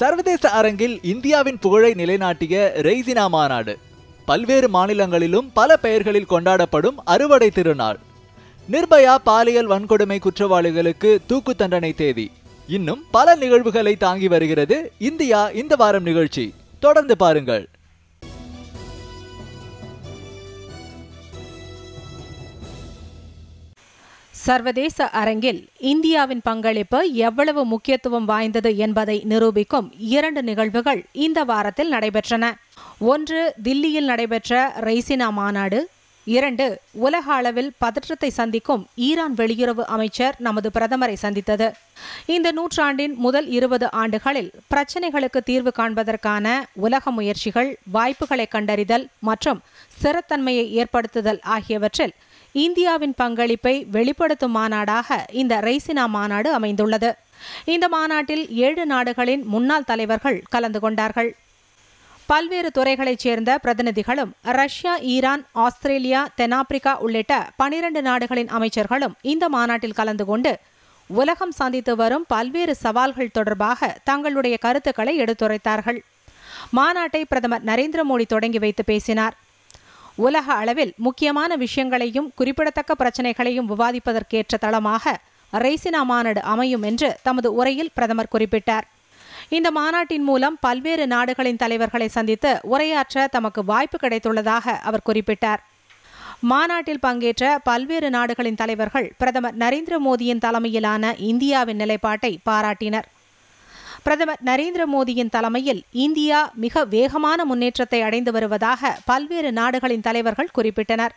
சர்வதேச அரங்கில் இந்தியாவின் புகழை நிலைநாட்டிய ரெய்சினா மாநாடு பல்வேறு மாநிலங்களிலும் பல பெயர்களில் கொண்டாடப்படும் அறுவடை திருநாள் நிர்பயா பாலியல் வன்கொடுமை குற்றவாளிகளுக்கு தூக்கு தண்டனை தேதி இன்னும் பல நிகழ்வுகளை தாங்கி வருகிறது இந்தியா இந்த வாரம் நிகழ்ச்சி தொடர்ந்து பாருங்கள் சர்வதேச அரங்கில் இந்தியாவின் பங்களிப்பு எவ்வளவு முக்கியத்துவம் வாய்ந்தது என்பதை நிரூபிக்கும் இரண்டு நிகழ்வுகள் இந்த வாரத்தில் நடைபெற்றன ஒன்று தில்லியில் நடைபெற்ற ரெய்சினா மாநாடு இரண்டு உலக அளவில் பதற்றத்தை சந்திக்கும் ஈரான் வெளியுறவு அமைச்சர் நமது பிரதமரை சந்தித்தது இந்த நூற்றாண்டின் முதல் இருபது ஆண்டுகளில் பிரச்சினைகளுக்கு தீர்வு காண்பதற்கான உலக முயற்சிகள் வாய்ப்புகளை கண்டறிதல் மற்றும் ஸ்திரத்தன்மையை ஏற்படுத்துதல் ஆகியவற்றில் இந்தியாவின் பங்களிப்பை வெளிப்படுத்தும் மாநாடாக இந்த ரெய்சினா மாநாடு அமைந்துள்ளது இந்த மாநாட்டில் ஏழு நாடுகளின் முன்னாள் தலைவர்கள் கலந்து கொண்டார்கள் பல்வேறு துறைகளைச் சேர்ந்த பிரதிநிதிகளும் ரஷ்யா ஈரான் ஆஸ்திரேலியா தென்னாப்பிரிக்கா உள்ளிட்ட பனிரண்டு நாடுகளின் அமைச்சர்களும் இந்த மாநாட்டில் கலந்து கொண்டு உலகம் சந்தித்து வரும் பல்வேறு சவால்கள் தொடர்பாக தங்களுடைய கருத்துக்களை எடுத்துரைத்தார்கள் மாநாட்டை பிரதமர் நரேந்திர மோடி தொடங்கி வைத்து பேசினார் உலக அளவில் முக்கியமான விஷயங்களையும் குறிப்பிடத்தக்க பிரச்சினைகளையும் விவாதிப்பதற்கேற்ற தளமாக ரெய்சினா மாநாடு அமையும் என்று தமது உரையில் பிரதமர் குறிப்பிட்டார் இந்த மாநாட்டின் மூலம் பல்வேறு நாடுகளின் தலைவர்களை சந்தித்து உரையாற்ற தமக்கு வாய்ப்பு கிடைத்துள்ளதாக அவர் குறிப்பிட்டார் மாநாட்டில் பங்கேற்ற பல்வேறு நாடுகளின் தலைவர்கள் பிரதமர் நரேந்திர மோடியின் தலைமையிலான இந்தியாவின் நிலைப்பாட்டை பாராட்டினர் பிரதமர் நரேந்திர மோடியின் தலைமையில் இந்தியா மிக வேகமான முன்னேற்றத்தை அடைந்து வருவதாக பல்வேறு நாடுகளின் தலைவர்கள் குறிப்பிட்டனர்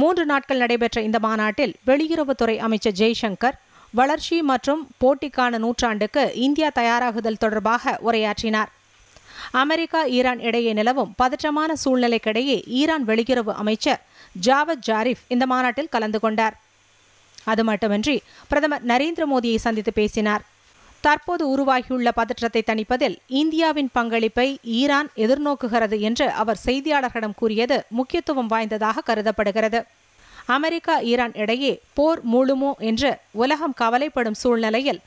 மூன்று நாட்கள் நடைபெற்ற இந்த மாநாட்டில் வெளியுறவுத்துறை அமைச்சர் ஜெய்சங்கர் வளர்ச்சி மற்றும் போட்டிக்கான நூற்றாண்டுக்கு இந்தியா தயாராகுதல் தொடர்பாக உரையாற்றினார் அமெரிக்கா ஈரான் இடையே நிலவும் பதற்றமான சூழ்நிலைக்கிடையே ஈரான் வெளியுறவு அமைச்சர் ஜாவத் ஜாரிஃப் இந்த மாநாட்டில் கலந்து கொண்டார் அது மட்டுமின்றி பிரதமர் நரேந்திர மோடியை சந்தித்து பேசினார் தற்போது உருவாகியுள்ள பதற்றத்தை தணிப்பதில் இந்தியாவின் பங்களிப்பை ஈரான் எதிர்நோக்குகிறது என்று அவர் செய்தியாளர்களிடம் கூறியது முக்கியத்துவம் வாய்ந்ததாக கருதப்படுகிறது அமெரிக்கா ஈரான் இடையே போர் மூழுமோ என்று உலகம் கவலைப்படும் சூழ்நிலையில்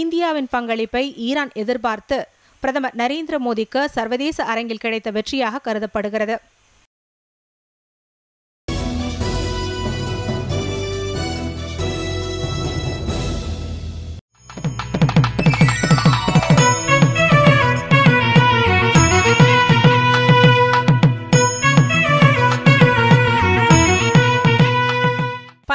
இந்தியாவின் பங்களிப்பை ஈரான் எதிர்பார்த்து பிரதமர் நரேந்திர மோடிக்கு சர்வதேச அரங்கில் கிடைத்த வெற்றியாக கருதப்படுகிறது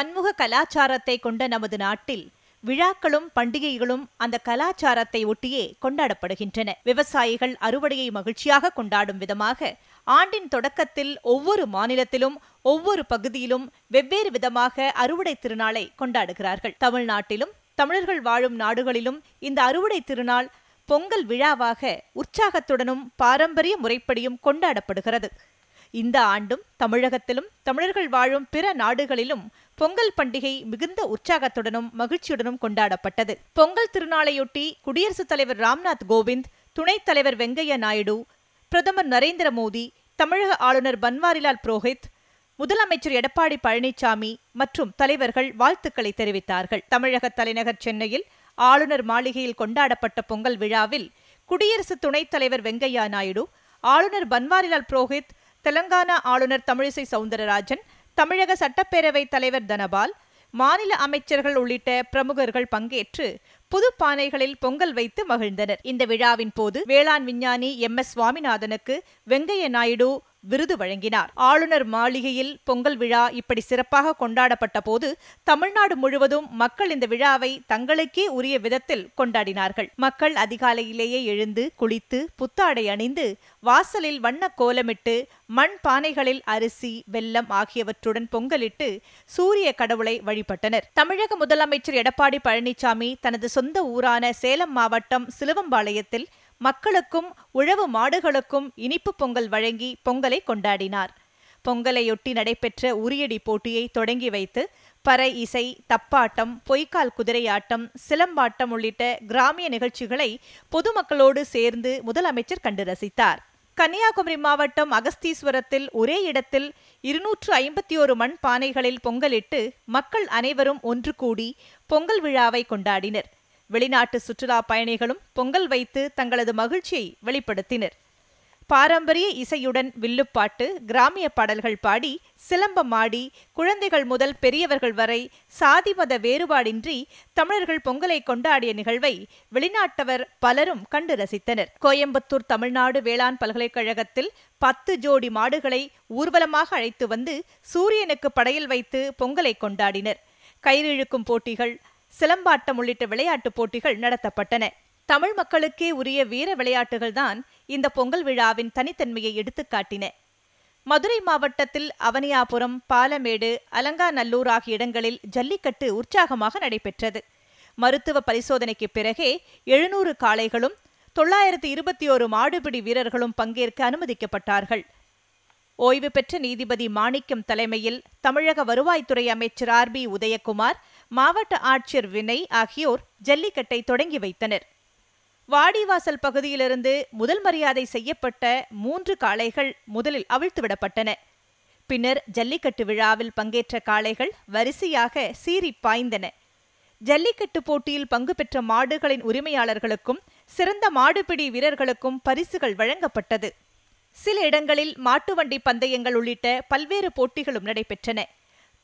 பன்முக கலாச்சாரத்தை கொண்ட நமது நாட்டில் விழாக்களும் பண்டிகைகளும் அந்த கலாச்சாரத்தை ஒட்டியே கொண்டாடப்படுகின்றன விவசாயிகள் அறுவடையை மகிழ்ச்சியாக கொண்டாடும் விதமாக ஆண்டின் தொடக்கத்தில் ஒவ்வொரு மாநிலத்திலும் ஒவ்வொரு பகுதியிலும் வெவ்வேறு விதமாக அறுவடை திருநாளை கொண்டாடுகிறார்கள் தமிழ்நாட்டிலும் தமிழர்கள் வாழும் நாடுகளிலும் இந்த அறுவடை திருநாள் பொங்கல் விழாவாக உற்சாகத்துடனும் பாரம்பரிய முறைப்படியும் கொண்டாடப்படுகிறது இந்த ஆண்டும் தமிழகத்திலும் தமிழர்கள் வாழும் பிற நாடுகளிலும் பொங்கல் பண்டிகை மிகுந்த உற்சாகத்துடனும் மகிழ்ச்சியுடனும் கொண்டாடப்பட்டது பொங்கல் திருநாளையொட்டி குடியரசுத் தலைவர் ராம்நாத் கோவிந்த் துணைத் தலைவர் வெங்கையா நாயுடு பிரதமர் நரேந்திர மோடி தமிழக ஆளுநர் பன்வாரிலால் புரோஹித் முதலமைச்சர் எடப்பாடி பழனிசாமி மற்றும் தலைவர்கள் வாழ்த்துக்களை தெரிவித்தார்கள் தமிழக தலைநகர் சென்னையில் ஆளுநர் மாளிகையில் கொண்டாடப்பட்ட பொங்கல் விழாவில் குடியரசு துணைத் தலைவர் வெங்கையா நாயுடு ஆளுநர் பன்வாரிலால் புரோஹித் தெலங்கானா ஆளுநர் தமிழிசை சவுந்தரராஜன் தமிழக சட்டப்பேரவைத் தலைவர் தனபால் மாநில அமைச்சர்கள் உள்ளிட்ட பிரமுகர்கள் பங்கேற்று புது பானைகளில் பொங்கல் வைத்து மகிழ்ந்தனர் இந்த விழாவின் போது வேளாண் விஞ்ஞானி எம் எஸ் சுவாமிநாதனுக்கு வெங்கைய நாயுடு விருது வழங்கினார் ஆளுநர் மாளிகையில் பொங்கல் விழா இப்படி சிறப்பாக கொண்டாடப்பட்ட போது தமிழ்நாடு முழுவதும் மக்கள் இந்த விழாவை தங்களுக்கே உரிய விதத்தில் கொண்டாடினார்கள் மக்கள் அதிகாலையிலேயே எழுந்து குளித்து புத்தாடை அணிந்து வாசலில் வண்ண கோலமிட்டு மண் பானைகளில் அரிசி வெல்லம் ஆகியவற்றுடன் பொங்கலிட்டு சூரிய கடவுளை வழிபட்டனர் தமிழக முதலமைச்சர் எடப்பாடி பழனிசாமி தனது சொந்த ஊரான சேலம் மாவட்டம் சிலுவம்பாளையத்தில் மக்களுக்கும் உழவு மாடுகளுக்கும் இனிப்பு பொங்கல் வழங்கி பொங்கலை கொண்டாடினார் பொங்கலையொட்டி நடைபெற்ற உரியடி போட்டியை தொடங்கி வைத்து பறை இசை தப்பாட்டம் பொய்க்கால் குதிரையாட்டம் சிலம்பாட்டம் உள்ளிட்ட கிராமிய நிகழ்ச்சிகளை பொதுமக்களோடு சேர்ந்து முதலமைச்சர் கண்டு ரசித்தார் கன்னியாகுமரி மாவட்டம் அகஸ்தீஸ்வரத்தில் ஒரே இடத்தில் இருநூற்று ஐம்பத்தி ஒரு மண் பானைகளில் பொங்கலிட்டு மக்கள் அனைவரும் ஒன்று கூடி பொங்கல் விழாவை கொண்டாடினர் வெளிநாட்டு சுற்றுலா பயணிகளும் பொங்கல் வைத்து தங்களது மகிழ்ச்சியை வெளிப்படுத்தினர் பாரம்பரிய இசையுடன் வில்லுப்பாட்டு கிராமிய பாடல்கள் பாடி சிலம்பம் ஆடி குழந்தைகள் முதல் பெரியவர்கள் வரை சாதி மத வேறுபாடின்றி தமிழர்கள் பொங்கலை கொண்டாடிய நிகழ்வை வெளிநாட்டவர் பலரும் கண்டு ரசித்தனர் கோயம்புத்தூர் தமிழ்நாடு வேளாண் பல்கலைக்கழகத்தில் பத்து ஜோடி மாடுகளை ஊர்வலமாக அழைத்து வந்து சூரியனுக்கு படையில் வைத்து பொங்கலை கொண்டாடினர் கயிறு இழுக்கும் போட்டிகள் சிலம்பாட்டம் உள்ளிட்ட விளையாட்டுப் போட்டிகள் நடத்தப்பட்டன தமிழ் மக்களுக்கே உரிய வீர விளையாட்டுகள்தான் இந்த பொங்கல் விழாவின் தனித்தன்மையை எடுத்துக்காட்டின மதுரை மாவட்டத்தில் அவனியாபுரம் பாலமேடு அலங்காநல்லூர் ஆகிய இடங்களில் ஜல்லிக்கட்டு உற்சாகமாக நடைபெற்றது மருத்துவ பரிசோதனைக்கு பிறகே எழுநூறு காளைகளும் தொள்ளாயிரத்து இருபத்தி ஒரு மாடுபிடி வீரர்களும் பங்கேற்க அனுமதிக்கப்பட்டார்கள் ஓய்வு பெற்ற நீதிபதி மாணிக்கம் தலைமையில் தமிழக வருவாய்த்துறை அமைச்சர் ஆர் பி உதயகுமார் மாவட்ட ஆட்சியர் வினய் ஆகியோர் ஜல்லிக்கட்டை தொடங்கி வைத்தனர் வாடிவாசல் பகுதியிலிருந்து முதல் மரியாதை செய்யப்பட்ட மூன்று காளைகள் முதலில் அவிழ்த்துவிடப்பட்டன பின்னர் ஜல்லிக்கட்டு விழாவில் பங்கேற்ற காளைகள் வரிசையாக சீறி பாய்ந்தன ஜல்லிக்கட்டு போட்டியில் பங்கு பெற்ற மாடுகளின் உரிமையாளர்களுக்கும் சிறந்த மாடுபிடி வீரர்களுக்கும் பரிசுகள் வழங்கப்பட்டது சில இடங்களில் மாட்டுவண்டி பந்தயங்கள் உள்ளிட்ட பல்வேறு போட்டிகளும் நடைபெற்றன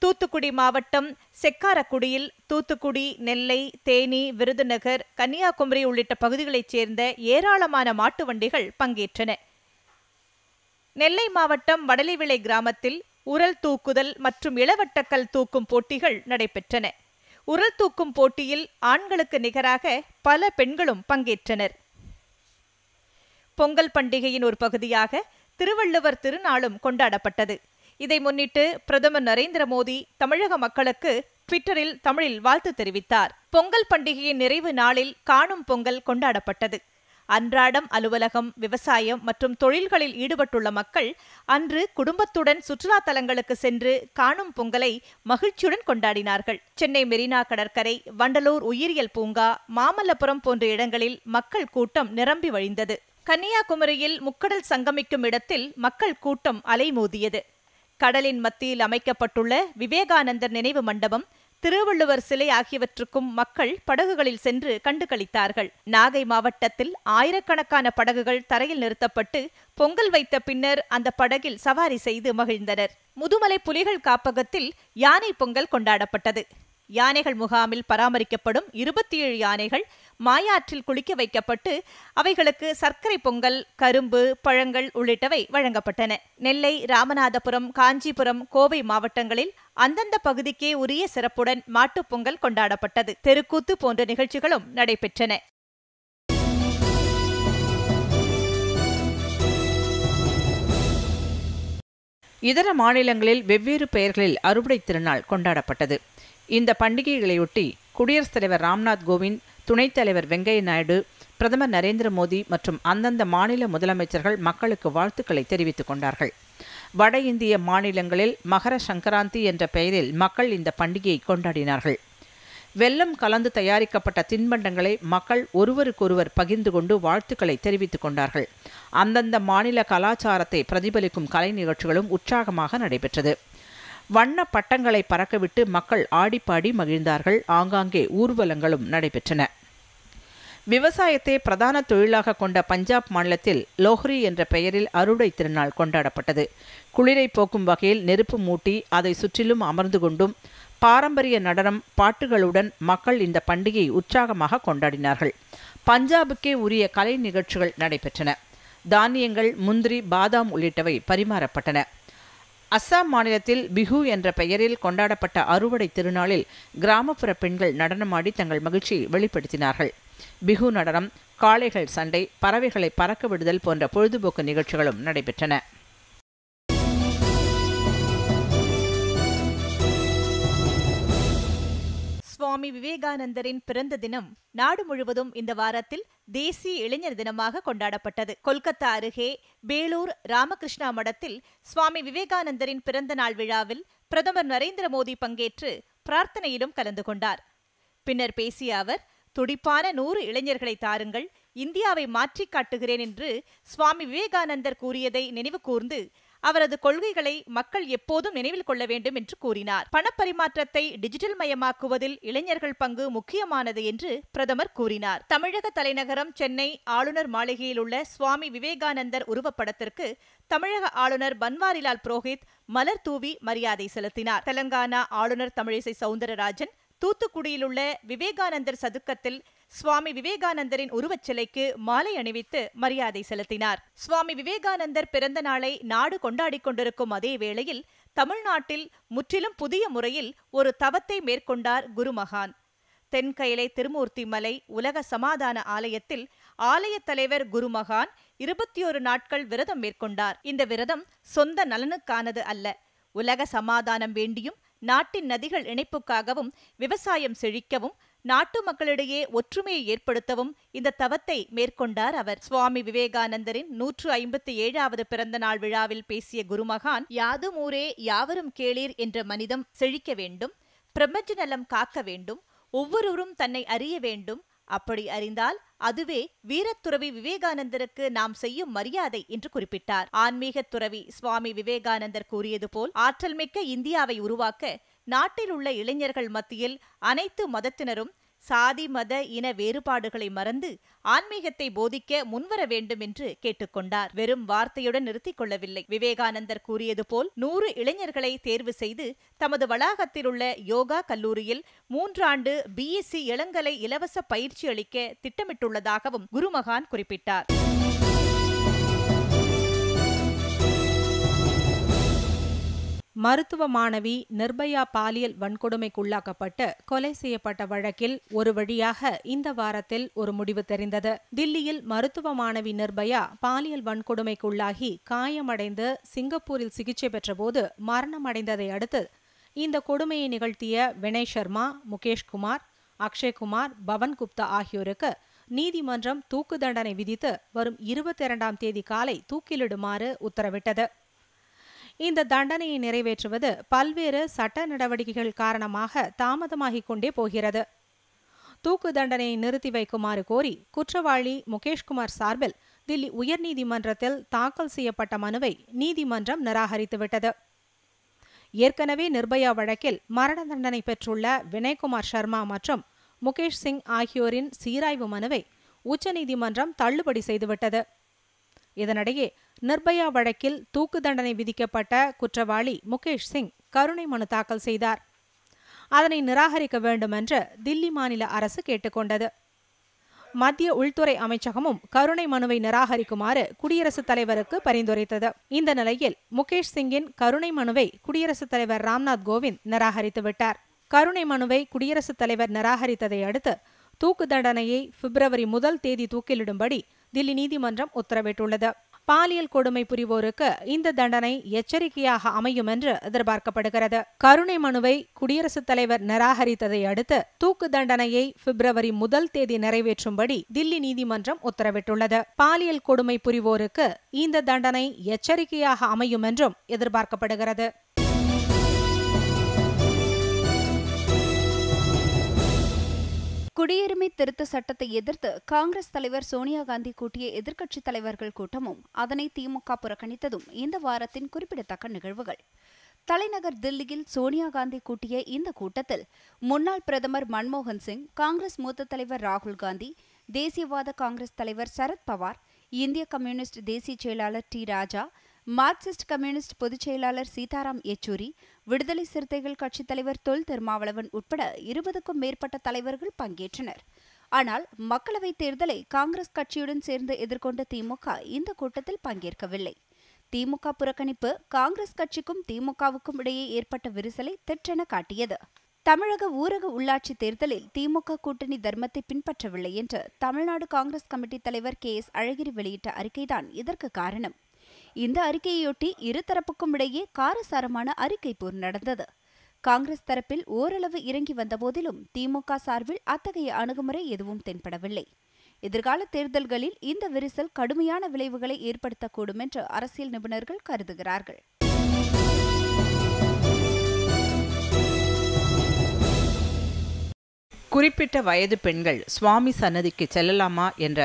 தூத்துக்குடி மாவட்டம் செக்காரக்குடியில் தூத்துக்குடி நெல்லை தேனி விருதுநகர் கன்னியாகுமரி உள்ளிட்ட பகுதிகளைச் சேர்ந்த ஏராளமான மாட்டு வண்டிகள் பங்கேற்றன நெல்லை மாவட்டம் வடலிவிளை கிராமத்தில் உரல் தூக்குதல் மற்றும் இளவட்டக்கல் தூக்கும் போட்டிகள் நடைபெற்றன உரல் தூக்கும் போட்டியில் ஆண்களுக்கு நிகராக பல பெண்களும் பங்கேற்றனர் பொங்கல் பண்டிகையின் ஒரு பகுதியாக திருவள்ளுவர் திருநாளும் கொண்டாடப்பட்டது இதை முன்னிட்டு பிரதமர் நரேந்திர மோடி தமிழக மக்களுக்கு ட்விட்டரில் தமிழில் வாழ்த்து தெரிவித்தார் பொங்கல் பண்டிகையின் நிறைவு நாளில் காணும் பொங்கல் கொண்டாடப்பட்டது அன்றாடம் அலுவலகம் விவசாயம் மற்றும் தொழில்களில் ஈடுபட்டுள்ள மக்கள் அன்று குடும்பத்துடன் சுற்றுலா தலங்களுக்கு சென்று காணும் பொங்கலை மகிழ்ச்சியுடன் கொண்டாடினார்கள் சென்னை மெரினா கடற்கரை வண்டலூர் உயிரியல் பூங்கா மாமல்லபுரம் போன்ற இடங்களில் மக்கள் கூட்டம் நிரம்பி வழிந்தது கன்னியாகுமரியில் முக்கடல் சங்கமிக்கும் இடத்தில் மக்கள் கூட்டம் அலைமோதியது கடலின் மத்தியில் அமைக்கப்பட்டுள்ள விவேகானந்தர் நினைவு மண்டபம் திருவள்ளுவர் சிலை ஆகியவற்றுக்கும் மக்கள் படகுகளில் சென்று கண்டுகளித்தார்கள் நாகை மாவட்டத்தில் ஆயிரக்கணக்கான படகுகள் தரையில் நிறுத்தப்பட்டு பொங்கல் வைத்த பின்னர் அந்த படகில் சவாரி செய்து மகிழ்ந்தனர் முதுமலை புலிகள் காப்பகத்தில் யானை பொங்கல் கொண்டாடப்பட்டது யானைகள் முகாமில் பராமரிக்கப்படும் இருபத்தி ஏழு யானைகள் மாயாற்றில் குளிக்க வைக்கப்பட்டு அவைகளுக்கு சர்க்கரை பொங்கல் கரும்பு பழங்கள் உள்ளிட்டவை வழங்கப்பட்டன நெல்லை ராமநாதபுரம் காஞ்சிபுரம் கோவை மாவட்டங்களில் அந்தந்த பகுதிக்கே உரிய சிறப்புடன் மாட்டுப்பொங்கல் கொண்டாடப்பட்டது தெருக்கூத்து போன்ற நிகழ்ச்சிகளும் நடைபெற்றன இதர மாநிலங்களில் வெவ்வேறு பெயர்களில் அறுவடை திருநாள் கொண்டாடப்பட்டது இந்த பண்டிகைகளையொட்டி குடியரசுத் தலைவர் ராம்நாத் கோவிந்த் துணைத் தலைவர் வெங்கைய நாயுடு பிரதமர் நரேந்திர மோடி மற்றும் அந்தந்த மாநில முதலமைச்சர்கள் மக்களுக்கு வாழ்த்துக்களை தெரிவித்துக் கொண்டார்கள் வட இந்திய மாநிலங்களில் மகர சங்கராந்தி என்ற பெயரில் மக்கள் இந்த பண்டிகையை கொண்டாடினார்கள் வெள்ளம் கலந்து தயாரிக்கப்பட்ட தின்பண்டங்களை மக்கள் ஒருவருக்கொருவர் பகிர்ந்து கொண்டு வாழ்த்துக்களை தெரிவித்துக் கொண்டார்கள் அந்தந்த மாநில கலாச்சாரத்தை பிரதிபலிக்கும் கலை நிகழ்ச்சிகளும் உற்சாகமாக நடைபெற்றது வண்ண பட்டங்களை பறக்கவிட்டு மக்கள் ஆடிப்பாடி மகிழ்ந்தார்கள் ஆங்காங்கே ஊர்வலங்களும் நடைபெற்றன விவசாயத்தை பிரதான தொழிலாக கொண்ட பஞ்சாப் மாநிலத்தில் லோஹ்ரி என்ற பெயரில் அறுவடை திருநாள் கொண்டாடப்பட்டது குளிரை போக்கும் வகையில் நெருப்பு மூட்டி அதை சுற்றிலும் அமர்ந்து கொண்டும் பாரம்பரிய நடனம் பாட்டுகளுடன் மக்கள் இந்த பண்டிகையை உற்சாகமாக கொண்டாடினார்கள் பஞ்சாபுக்கே உரிய கலை நிகழ்ச்சிகள் நடைபெற்றன தானியங்கள் முந்திரி பாதாம் உள்ளிட்டவை பரிமாறப்பட்டன அஸ்ஸாம் மாநிலத்தில் பிஹு என்ற பெயரில் கொண்டாடப்பட்ட அறுவடை திருநாளில் கிராமப்புற பெண்கள் நடனமாடி தங்கள் மகிழ்ச்சியை வெளிப்படுத்தினார்கள் பிகு நடனம் காளைகள் சண்டை பறவைகளை பறக்க விடுதல் போன்ற பொழுதுபோக்கு நிகழ்ச்சிகளும் நடைபெற்றன சுவாமி விவேகானந்தரின் பிறந்த தினம் நாடு முழுவதும் இந்த வாரத்தில் தேசிய இளைஞர் தினமாக கொண்டாடப்பட்டது கொல்கத்தா அருகே பேலூர் ராமகிருஷ்ணா மடத்தில் சுவாமி விவேகானந்தரின் பிறந்த நாள் விழாவில் பிரதமர் நரேந்திர மோடி பங்கேற்று பிரார்த்தனையிலும் கலந்து கொண்டார் பின்னர் பேசிய அவர் துடிப்பான நூறு இளைஞர்களை தாருங்கள் இந்தியாவை மாற்றி காட்டுகிறேன் என்று சுவாமி விவேகானந்தர் கூறியதை நினைவு கூர்ந்து அவரது கொள்கைகளை மக்கள் எப்போதும் நினைவில் கொள்ள வேண்டும் என்று கூறினார் பணப்பரிமாற்றத்தை டிஜிட்டல் மயமாக்குவதில் இளைஞர்கள் பங்கு முக்கியமானது என்று பிரதமர் கூறினார் தமிழக தலைநகரம் சென்னை ஆளுநர் மாளிகையில் உள்ள சுவாமி விவேகானந்தர் உருவப்படத்திற்கு தமிழக ஆளுநர் பன்வாரிலால் புரோஹித் மலர் தூவி மரியாதை செலுத்தினார் தெலங்கானா ஆளுநர் தமிழிசை சவுந்தரராஜன் தூத்துக்குடியிலுள்ள விவேகானந்தர் சதுக்கத்தில் சுவாமி விவேகானந்தரின் உருவச் சிலைக்கு மாலை அணிவித்து மரியாதை செலுத்தினார் சுவாமி விவேகானந்தர் பிறந்த நாளை நாடு கொண்டாடிக் கொண்டிருக்கும் அதே வேளையில் தமிழ்நாட்டில் முற்றிலும் புதிய முறையில் ஒரு தவத்தை மேற்கொண்டார் குருமகான் தென்கயிலை திருமூர்த்தி மலை உலக சமாதான ஆலயத்தில் ஆலய தலைவர் குருமகான் இருபத்தி ஒரு நாட்கள் விரதம் மேற்கொண்டார் இந்த விரதம் சொந்த நலனுக்கானது அல்ல உலக சமாதானம் வேண்டியும் நாட்டின் நதிகள் இணைப்புக்காகவும் விவசாயம் செழிக்கவும் நாட்டு மக்களிடையே ஒற்றுமையை ஏற்படுத்தவும் இந்த தவத்தை மேற்கொண்டார் அவர் சுவாமி விவேகானந்தரின் நூற்று ஐம்பத்தி ஏழாவது பிறந்த நாள் விழாவில் பேசிய குருமகான் யாதும் ஊரே யாவரும் கேளீர் என்ற மனிதம் செழிக்க வேண்டும் பிரபஞ்ச நலம் காக்க வேண்டும் ஒவ்வொருவரும் தன்னை அறிய வேண்டும் அப்படி அறிந்தால் அதுவே வீரத்துறவி விவேகானந்தருக்கு நாம் செய்யும் மரியாதை என்று குறிப்பிட்டார் ஆன்மீக துறவி சுவாமி விவேகானந்தர் கூறியது போல் ஆற்றல் மிக்க இந்தியாவை உருவாக்க நாட்டில் உள்ள இளைஞர்கள் மத்தியில் அனைத்து மதத்தினரும் சாதி மத இன வேறுபாடுகளை மறந்து ஆன்மீகத்தை போதிக்க முன்வர வேண்டும் என்று கேட்டுக்கொண்டார் வெறும் வார்த்தையுடன் நிறுத்திக் கொள்ளவில்லை விவேகானந்தர் கூறியது போல் நூறு இளைஞர்களை தேர்வு செய்து தமது வளாகத்தில் உள்ள யோகா கல்லூரியில் மூன்றாண்டு பிஎஸ்சி இளங்கலை இலவச பயிற்சி அளிக்க திட்டமிட்டுள்ளதாகவும் குருமகான் குறிப்பிட்டார் மருத்துவ மாணவி நிர்பயா பாலியல் வன்கொடுமைக்குள்ளாக்கப்பட்டு கொலை செய்யப்பட்ட வழக்கில் ஒரு வழியாக இந்த வாரத்தில் ஒரு முடிவு தெரிந்தது தில்லியில் மருத்துவ மாணவி நிர்பயா பாலியல் வன்கொடுமைக்குள்ளாகி காயமடைந்து சிங்கப்பூரில் சிகிச்சை பெற்றபோது மரணமடைந்ததை அடுத்து இந்த கொடுமையை நிகழ்த்திய வினய் சர்மா முகேஷ்குமார் அக்ஷய்குமார் பவன் குப்தா ஆகியோருக்கு நீதிமன்றம் தூக்கு தண்டனை விதித்து வரும் இருபத்தி இரண்டாம் தேதி காலை தூக்கிலிடுமாறு உத்தரவிட்டது இந்த தண்டனையை நிறைவேற்றுவது பல்வேறு சட்ட நடவடிக்கைகள் காரணமாக தாமதமாகிக் கொண்டே போகிறது தூக்கு தண்டனையை நிறுத்தி வைக்குமாறு கோரி குற்றவாளி முகேஷ்குமார் சார்பில் தில்லி உயர்நீதிமன்றத்தில் தாக்கல் செய்யப்பட்ட மனுவை நீதிமன்றம் நிராகரித்துவிட்டது ஏற்கனவே நிர்பயா வழக்கில் மரண தண்டனை பெற்றுள்ள வினய்குமார் சர்மா மற்றும் முகேஷ் சிங் ஆகியோரின் சீராய்வு மனுவை உச்சநீதிமன்றம் தள்ளுபடி செய்துவிட்டது இதனிடையே நிர்பயா வழக்கில் தூக்கு தண்டனை விதிக்கப்பட்ட குற்றவாளி முகேஷ் சிங் கருணை மனு தாக்கல் செய்தார் அதனை நிராகரிக்க என்று தில்லி மாநில அரசு கேட்டுக்கொண்டது மத்திய உள்துறை அமைச்சகமும் கருணை மனுவை நிராகரிக்குமாறு குடியரசுத் தலைவருக்கு பரிந்துரைத்தது இந்த நிலையில் முகேஷ் சிங்கின் கருணை மனுவை குடியரசுத் தலைவர் ராம்நாத் கோவிந்த் நிராகரித்துவிட்டார் கருணை மனுவை குடியரசுத் தலைவர் நிராகரித்ததை அடுத்து தூக்கு தண்டனையை பிப்ரவரி முதல் தேதி தூக்கிலிடும்படி தில்லி நீதிமன்றம் உத்தரவிட்டுள்ளது பாலியல் கொடுமை புரிவோருக்கு இந்த தண்டனை எச்சரிக்கையாக அமையும் என்று எதிர்பார்க்கப்படுகிறது கருணை மனுவை குடியரசுத் தலைவர் நிராகரித்ததை அடுத்து தூக்கு தண்டனையை பிப்ரவரி முதல் தேதி நிறைவேற்றும்படி தில்லி நீதிமன்றம் உத்தரவிட்டுள்ளது பாலியல் கொடுமை புரிவோருக்கு இந்த தண்டனை எச்சரிக்கையாக அமையும் என்றும் எதிர்பார்க்கப்படுகிறது குடியுரிமை திருத்த சட்டத்தை எதிர்த்து காங்கிரஸ் தலைவர் சோனியா காந்தி கூட்டிய எதிர்க்கட்சித் தலைவர்கள் கூட்டமும் அதனை திமுக புறக்கணித்ததும் இந்த வாரத்தின் குறிப்பிடத்தக்க நிகழ்வுகள் தலைநகர் தில்லியில் சோனியா காந்தி கூட்டிய இந்த கூட்டத்தில் முன்னாள் பிரதமர் மன்மோகன் சிங் காங்கிரஸ் மூத்த தலைவர் ராகுல் காந்தி தேசியவாத காங்கிரஸ் தலைவர் சரத்பவார் இந்திய கம்யூனிஸ்ட் தேசிய செயலாளர் டி ராஜா மார்க்சிஸ்ட் கம்யூனிஸ்ட் பொதுச் செயலாளர் சீதாராம் யெச்சூரி விடுதலை சிறுத்தைகள் கட்சித் தலைவர் தொல் திருமாவளவன் உட்பட இருபதுக்கும் மேற்பட்ட தலைவர்கள் பங்கேற்றனர் ஆனால் மக்களவைத் தேர்தலை காங்கிரஸ் கட்சியுடன் சேர்ந்து எதிர்கொண்ட திமுக இந்த கூட்டத்தில் பங்கேற்கவில்லை திமுக புறக்கணிப்பு காங்கிரஸ் கட்சிக்கும் திமுகவுக்கும் இடையே ஏற்பட்ட விரிசலை திற்றென காட்டியது தமிழக ஊரக உள்ளாட்சி தேர்தலில் திமுக கூட்டணி தர்மத்தை பின்பற்றவில்லை என்று தமிழ்நாடு காங்கிரஸ் கமிட்டி தலைவர் கே எஸ் அழகிரி வெளியிட்ட அறிக்கைதான் இதற்கு காரணம் இந்த அறிக்கையொட்டி இருதரப்புக்கும் இடையே காரசாரமான அறிக்கை போர் நடந்தது காங்கிரஸ் தரப்பில் ஓரளவு இறங்கி வந்த போதிலும் திமுக சார்பில் அத்தகைய அணுகுமுறை எதுவும் தென்படவில்லை எதிர்கால தேர்தல்களில் இந்த விரிசல் கடுமையான விளைவுகளை ஏற்படுத்தக்கூடும் என்று அரசியல் நிபுணர்கள் கருதுகிறார்கள் குறிப்பிட்ட வயது பெண்கள் சுவாமி சன்னதிக்கு செல்லலாமா என்ற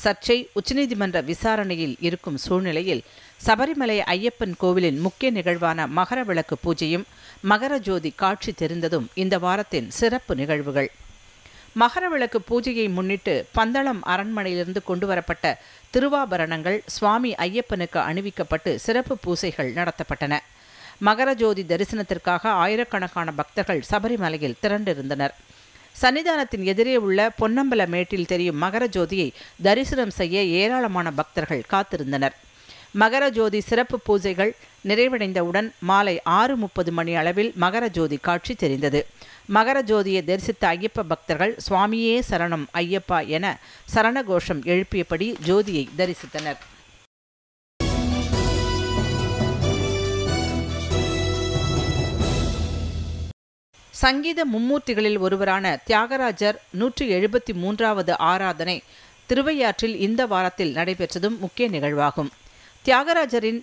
சர்ச்சை உச்சநீதிமன்ற விசாரணையில் இருக்கும் சூழ்நிலையில் சபரிமலை ஐயப்பன் கோவிலின் முக்கிய நிகழ்வான மகர விளக்கு பூஜையும் மகர ஜோதி காட்சி தெரிந்ததும் இந்த வாரத்தின் சிறப்பு நிகழ்வுகள் மகர விளக்கு பூஜையை முன்னிட்டு பந்தளம் அரண்மனையிலிருந்து கொண்டு வரப்பட்ட திருவாபரணங்கள் சுவாமி ஐயப்பனுக்கு அணிவிக்கப்பட்டு சிறப்பு பூசைகள் நடத்தப்பட்டன மகர ஜோதி தரிசனத்திற்காக ஆயிரக்கணக்கான பக்தர்கள் சபரிமலையில் திரண்டிருந்தனர் சன்னிதானத்தின் எதிரே உள்ள பொன்னம்பல மேட்டில் தெரியும் மகர ஜோதியை தரிசனம் செய்ய ஏராளமான பக்தர்கள் காத்திருந்தனர் மகர ஜோதி சிறப்பு பூஜைகள் நிறைவடைந்தவுடன் மாலை ஆறு முப்பது மணி அளவில் மகர ஜோதி காட்சி தெரிந்தது மகர ஜோதியை தரிசித்த ஐயப்ப பக்தர்கள் சுவாமியே சரணம் ஐயப்பா என சரணகோஷம் எழுப்பியபடி ஜோதியை தரிசித்தனர் சங்கீத மும்மூர்த்திகளில் ஒருவரான தியாகராஜர் நூற்றி எழுபத்தி மூன்றாவது ஆராதனை திருவையாற்றில் இந்த வாரத்தில் நடைபெற்றதும் முக்கிய நிகழ்வாகும் தியாகராஜரின்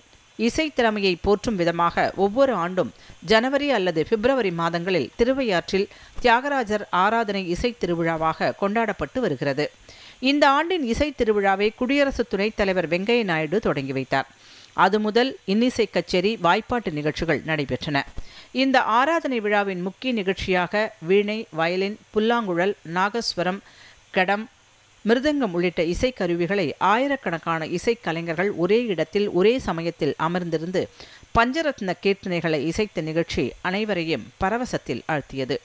இசை திறமையை போற்றும் விதமாக ஒவ்வொரு ஆண்டும் ஜனவரி அல்லது பிப்ரவரி மாதங்களில் திருவையாற்றில் தியாகராஜர் ஆராதனை இசை திருவிழாவாக கொண்டாடப்பட்டு வருகிறது இந்த ஆண்டின் இசை திருவிழாவை குடியரசு துணைத் தலைவர் வெங்கைய நாயுடு தொடங்கி வைத்தார் அது முதல் இன்னிசை கச்சேரி வாய்ப்பாட்டு நிகழ்ச்சிகள் நடைபெற்றன இந்த ஆராதனை விழாவின் முக்கிய நிகழ்ச்சியாக வீணை வயலின் புல்லாங்குழல் நாகஸ்வரம் கடம் மிருதங்கம் உள்ளிட்ட இசைக்கருவிகளை ஆயிரக்கணக்கான இசைக்கலைஞர்கள் ஒரே இடத்தில் ஒரே சமயத்தில் அமர்ந்திருந்து பஞ்சரத்ன கீர்த்தனைகளை இசைத்த நிகழ்ச்சி அனைவரையும் பரவசத்தில் ஆழ்த்தியது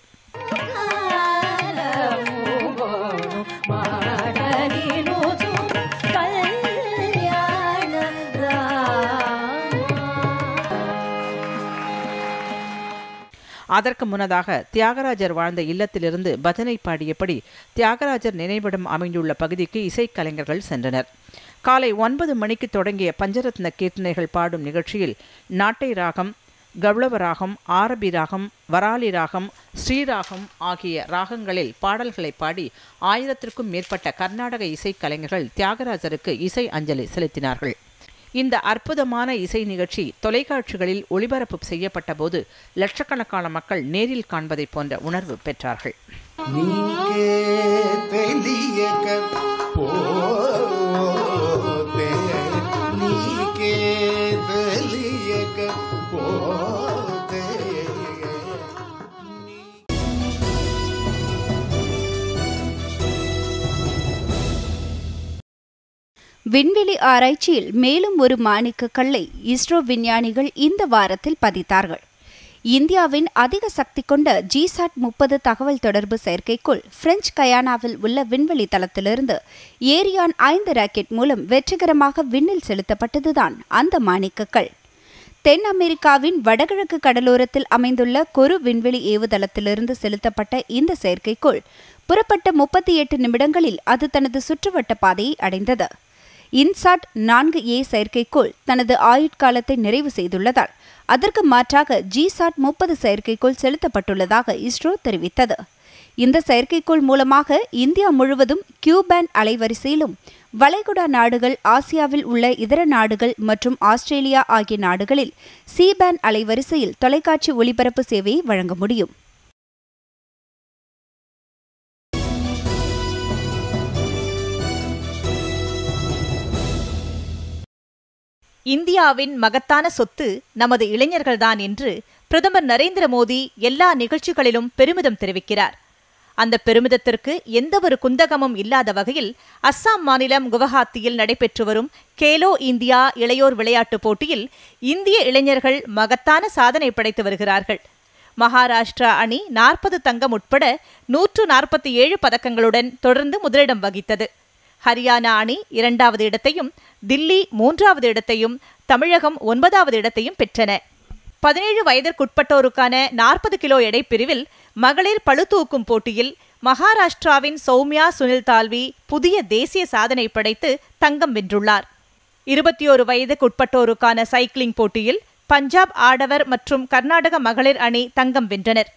அதற்கு முன்னதாக தியாகராஜர் வாழ்ந்த இல்லத்திலிருந்து பஜனை பாடியபடி தியாகராஜர் நினைவிடம் அமைந்துள்ள பகுதிக்கு இசைக்கலைஞர்கள் சென்றனர் காலை ஒன்பது மணிக்கு தொடங்கிய பஞ்சரத்ன கீர்த்தனைகள் பாடும் நிகழ்ச்சியில் நாட்டை ராகம் கௌளவ ராகம் ஆரபி ராகம் வராலி ராகம் ஸ்ரீராகம் ஆகிய ராகங்களில் பாடல்களை பாடி ஆயிரத்திற்கும் மேற்பட்ட கர்நாடக இசைக்கலைஞர்கள் தியாகராஜருக்கு இசை அஞ்சலி செலுத்தினார்கள் இந்த அற்புதமான இசை நிகழ்ச்சி தொலைக்காட்சிகளில் ஒளிபரப்பு செய்யப்பட்ட போது லட்சக்கணக்கான மக்கள் நேரில் காண்பதை போன்ற உணர்வு பெற்றார்கள் விண்வெளி ஆராய்ச்சியில் மேலும் ஒரு மாணிக்க கல்லை இஸ்ரோ விஞ்ஞானிகள் இந்த வாரத்தில் பதித்தார்கள் இந்தியாவின் அதிக சக்தி கொண்ட ஜிசாட் முப்பது தகவல் தொடர்பு செயற்கைக்குள் பிரெஞ்சு கயானாவில் உள்ள விண்வெளி தளத்திலிருந்து ஏரியான் ஐந்து ராக்கெட் மூலம் வெற்றிகரமாக விண்ணில் செலுத்தப்பட்டதுதான் அந்த மாணிக்கக்கள் தென் அமெரிக்காவின் வடகிழக்கு கடலோரத்தில் அமைந்துள்ள கொரு விண்வெளி ஏவுதளத்திலிருந்து செலுத்தப்பட்ட இந்த செயற்கைக்கோள் புறப்பட்ட முப்பத்தி எட்டு நிமிடங்களில் அது தனது சுற்றுவட்ட பாதையை அடைந்தது இன்சாட் நான்கு ஏ செயற்கைக்கோள் தனது ஆயுட்காலத்தை நிறைவு செய்துள்ளதால் அதற்கு மாற்றாக ஜிசாட் முப்பது செயற்கைக்கோள் செலுத்தப்பட்டுள்ளதாக இஸ்ரோ தெரிவித்தது இந்த செயற்கைக்கோள் மூலமாக இந்தியா முழுவதும் கியூபேன் அலைவரிசையிலும் வளைகுடா நாடுகள் ஆசியாவில் உள்ள இதர நாடுகள் மற்றும் ஆஸ்திரேலியா ஆகிய நாடுகளில் பேன் அலைவரிசையில் தொலைக்காட்சி ஒளிபரப்பு சேவையை வழங்க முடியும் இந்தியாவின் மகத்தான சொத்து நமது இளைஞர்கள்தான் என்று பிரதமர் நரேந்திர மோடி எல்லா நிகழ்ச்சிகளிலும் பெருமிதம் தெரிவிக்கிறார் அந்த பெருமிதத்திற்கு எந்தவொரு குந்தகமும் இல்லாத வகையில் அஸ்ஸாம் மாநிலம் குவஹாத்தியில் நடைபெற்று வரும் கேலோ இந்தியா இளையோர் விளையாட்டுப் போட்டியில் இந்திய இளைஞர்கள் மகத்தான சாதனை படைத்து வருகிறார்கள் மகாராஷ்டிரா அணி நாற்பது தங்கம் உட்பட நூற்று நாற்பத்தி ஏழு பதக்கங்களுடன் தொடர்ந்து முதலிடம் வகித்தது ஹரியானா அணி இரண்டாவது இடத்தையும் தில்லி மூன்றாவது இடத்தையும் தமிழகம் ஒன்பதாவது இடத்தையும் பெற்றன பதினேழு வயதிற்குட்பட்டோருக்கான நாற்பது கிலோ எடை பிரிவில் மகளிர் பழுத்தூக்கும் போட்டியில் மகாராஷ்டிராவின் சௌமியா சுனில் தால்வி புதிய தேசிய சாதனை படைத்து தங்கம் வென்றுள்ளார் இருபத்தி ஒரு வயதுக்குட்பட்டோருக்கான சைக்கிளிங் போட்டியில் பஞ்சாப் ஆடவர் மற்றும் கர்நாடக மகளிர் அணி தங்கம் வென்றனர்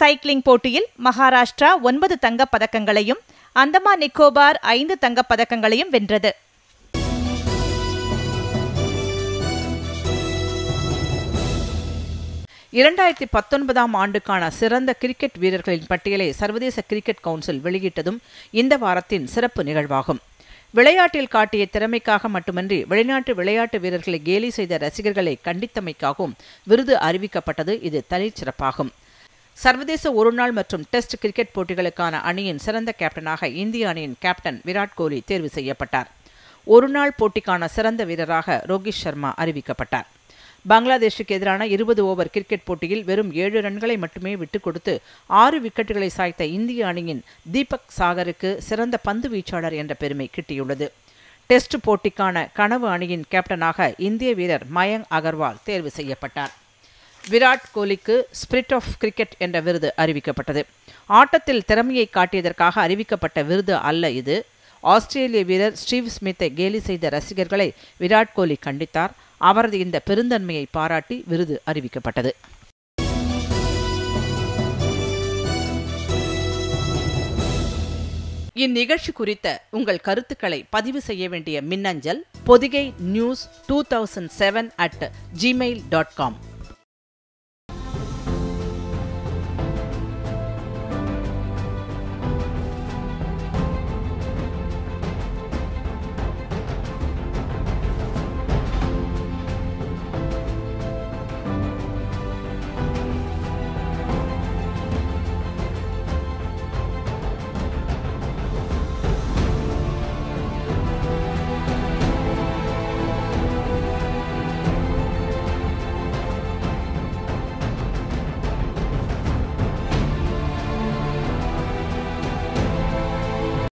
சைக்கிளிங் போட்டியில் மகாராஷ்டிரா ஒன்பது தங்கப் பதக்கங்களையும் அந்தமான் நிக்கோபார் ஐந்து தங்கப்பதக்கங்களையும் வென்றது இரண்டாயிரத்தி பத்தொன்பதாம் ஆண்டுக்கான சிறந்த கிரிக்கெட் வீரர்களின் பட்டியலை சர்வதேச கிரிக்கெட் கவுன்சில் வெளியிட்டதும் இந்த வாரத்தின் சிறப்பு நிகழ்வாகும் விளையாட்டில் காட்டிய திறமைக்காக மட்டுமின்றி வெளிநாட்டு விளையாட்டு வீரர்களை கேலி செய்த ரசிகர்களை கண்டித்தமைக்காகவும் விருது அறிவிக்கப்பட்டது இது தனிச்சிறப்பாகும் சர்வதேச ஒருநாள் மற்றும் டெஸ்ட் கிரிக்கெட் போட்டிகளுக்கான அணியின் சிறந்த கேப்டனாக இந்திய அணியின் கேப்டன் விராட் கோலி தேர்வு செய்யப்பட்டார் ஒருநாள் போட்டிக்கான சிறந்த வீரராக ரோஹித் சர்மா அறிவிக்கப்பட்டார் பங்களாதேஷுக்கு எதிரான இருபது ஓவர் கிரிக்கெட் போட்டியில் வெறும் ஏழு ரன்களை மட்டுமே விட்டுக் கொடுத்து ஆறு விக்கெட்டுகளை சாய்த்த இந்திய அணியின் தீபக் சாகருக்கு சிறந்த பந்து வீச்சாளர் என்ற பெருமை கிட்டியுள்ளது டெஸ்ட் போட்டிக்கான கனவு அணியின் கேப்டனாக இந்திய வீரர் மயங் அகர்வால் தேர்வு செய்யப்பட்டார் விராட் கோலிக்கு ஸ்பிரிட் ஆஃப் கிரிக்கெட் என்ற விருது அறிவிக்கப்பட்டது ஆட்டத்தில் திறமையை காட்டியதற்காக அறிவிக்கப்பட்ட விருது அல்ல இது ஆஸ்திரேலிய வீரர் ஸ்டீவ் ஸ்மித்தை கேலி செய்த ரசிகர்களை விராட் கோலி கண்டித்தார் அவரது இந்த பெருந்தன்மையை பாராட்டி விருது அறிவிக்கப்பட்டது இந்நிகழ்ச்சி குறித்த உங்கள் கருத்துக்களை பதிவு செய்ய வேண்டிய மின்னஞ்சல் Podhigai news two thousand seven at Gmail dot com